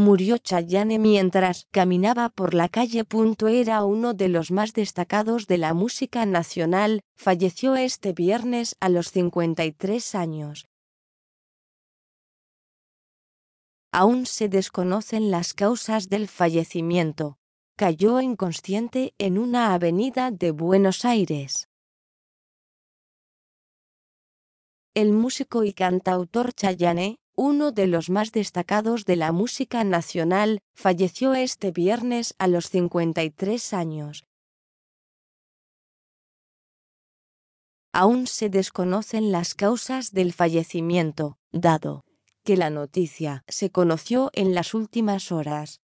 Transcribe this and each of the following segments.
Murió Chayanne mientras caminaba por la calle. Era uno de los más destacados de la música nacional, falleció este viernes a los 53 años. Aún se desconocen las causas del fallecimiento. Cayó inconsciente en una avenida de Buenos Aires. El músico y cantautor Chayanne, uno de los más destacados de la música nacional, falleció este viernes a los 53 años. Aún se desconocen las causas del fallecimiento, dado que la noticia se conoció en las últimas horas.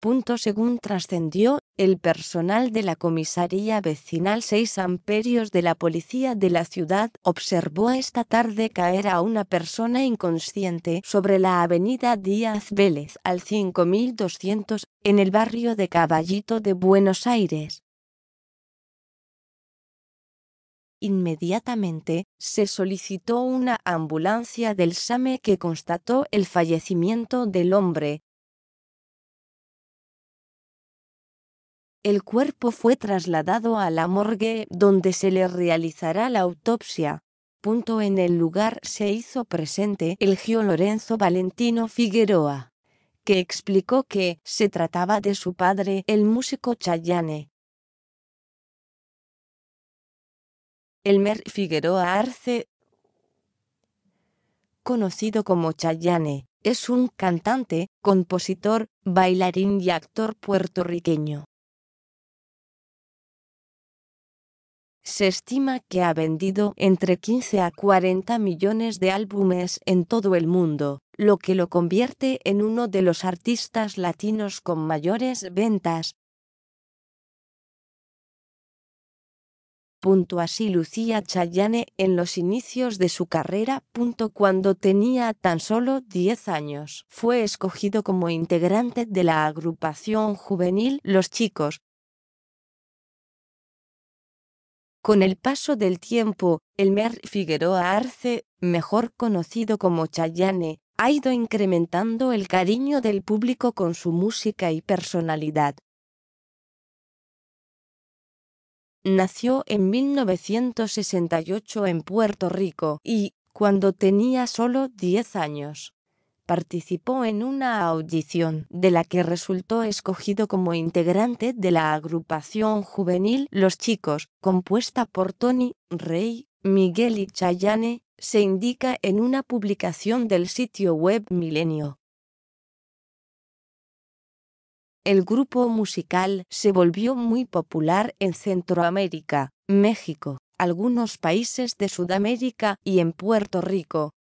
Punto según trascendió, el personal de la comisaría vecinal 6 amperios de la policía de la ciudad observó esta tarde caer a una persona inconsciente sobre la avenida Díaz Vélez al 5200 en el barrio de Caballito de Buenos Aires. Inmediatamente, se solicitó una ambulancia del SAME que constató el fallecimiento del hombre, El cuerpo fue trasladado a la morgue donde se le realizará la autopsia. Punto en el lugar se hizo presente el gio Lorenzo Valentino Figueroa, que explicó que se trataba de su padre, el músico Chayane. Elmer Figueroa Arce, conocido como Chayane, es un cantante, compositor, bailarín y actor puertorriqueño. se estima que ha vendido entre 15 a 40 millones de álbumes en todo el mundo, lo que lo convierte en uno de los artistas latinos con mayores ventas. Punto así lucía Chayane en los inicios de su carrera. Punto cuando tenía tan solo 10 años, fue escogido como integrante de la agrupación juvenil Los Chicos, Con el paso del tiempo, el Mer Figueroa Arce, mejor conocido como Chayanne, ha ido incrementando el cariño del público con su música y personalidad. Nació en 1968 en Puerto Rico y, cuando tenía solo 10 años, participó en una audición, de la que resultó escogido como integrante de la agrupación juvenil Los Chicos, compuesta por Tony, Rey, Miguel y Chayane, se indica en una publicación del sitio web Milenio. El grupo musical se volvió muy popular en Centroamérica, México, algunos países de Sudamérica y en Puerto Rico,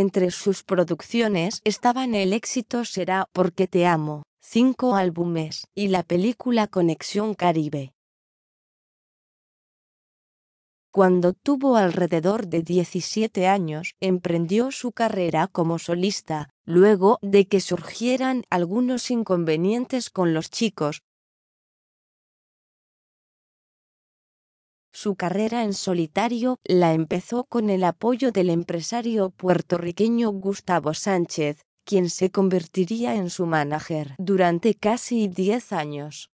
Entre sus producciones estaban el éxito Será Porque Te Amo, cinco álbumes, y la película Conexión Caribe. Cuando tuvo alrededor de 17 años, emprendió su carrera como solista, luego de que surgieran algunos inconvenientes con los chicos, Su carrera en solitario la empezó con el apoyo del empresario puertorriqueño Gustavo Sánchez, quien se convertiría en su manager durante casi 10 años.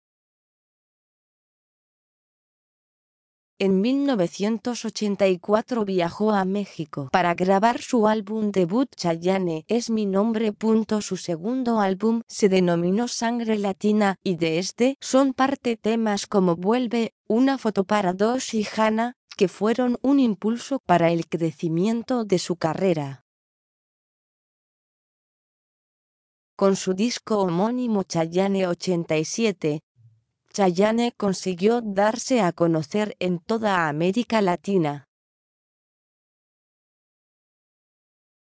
En 1984 viajó a México para grabar su álbum debut Chayanne es mi nombre. Su segundo álbum se denominó Sangre Latina y de este son parte temas como Vuelve, Una foto para dos y Hanna, que fueron un impulso para el crecimiento de su carrera. Con su disco homónimo Chayanne 87, Chayanne consiguió darse a conocer en toda América Latina.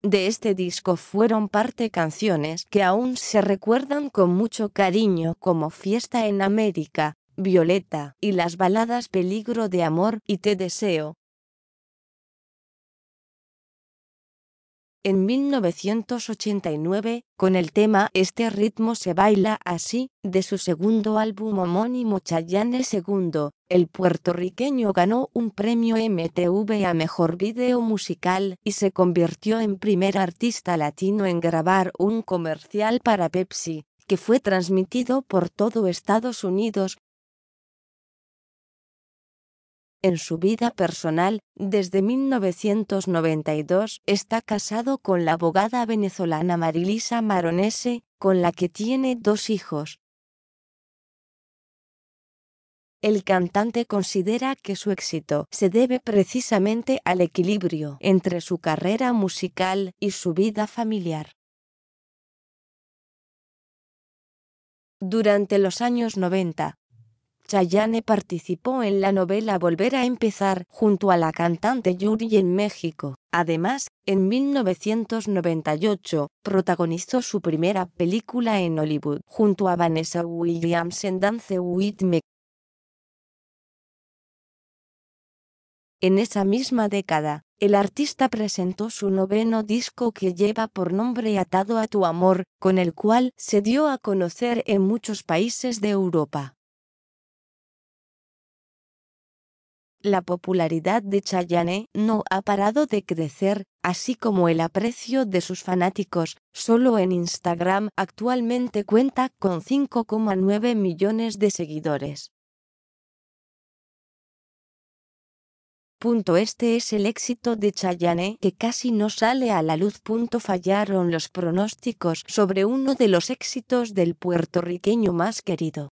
De este disco fueron parte canciones que aún se recuerdan con mucho cariño como Fiesta en América, Violeta y las baladas Peligro de Amor y Te Deseo, en 1989, con el tema Este ritmo se baila así, de su segundo álbum homónimo Chayanne II, el puertorriqueño ganó un premio MTV a Mejor Video Musical y se convirtió en primer artista latino en grabar un comercial para Pepsi, que fue transmitido por todo Estados Unidos en su vida personal, desde 1992 está casado con la abogada venezolana Marilisa Maronese, con la que tiene dos hijos. El cantante considera que su éxito se debe precisamente al equilibrio entre su carrera musical y su vida familiar. Durante los años 90, Chayanne participó en la novela Volver a empezar junto a la cantante Yuri en México. Además, en 1998, protagonizó su primera película en Hollywood junto a Vanessa Williams en Dance With Me. En esa misma década, el artista presentó su noveno disco que lleva por nombre Atado a tu amor, con el cual se dio a conocer en muchos países de Europa. La popularidad de Chayanne no ha parado de crecer, así como el aprecio de sus fanáticos. Solo en Instagram actualmente cuenta con 5,9 millones de seguidores. Este es el éxito de Chayanne que casi no sale a la luz. Fallaron los pronósticos sobre uno de los éxitos del puertorriqueño más querido.